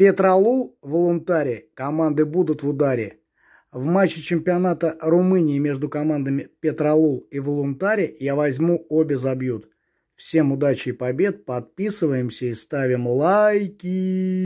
Петралул в Лунтаре. Команды будут в ударе. В матче чемпионата Румынии между командами Петралул и Волунтари я возьму обе забьют. Всем удачи и побед. Подписываемся и ставим лайки.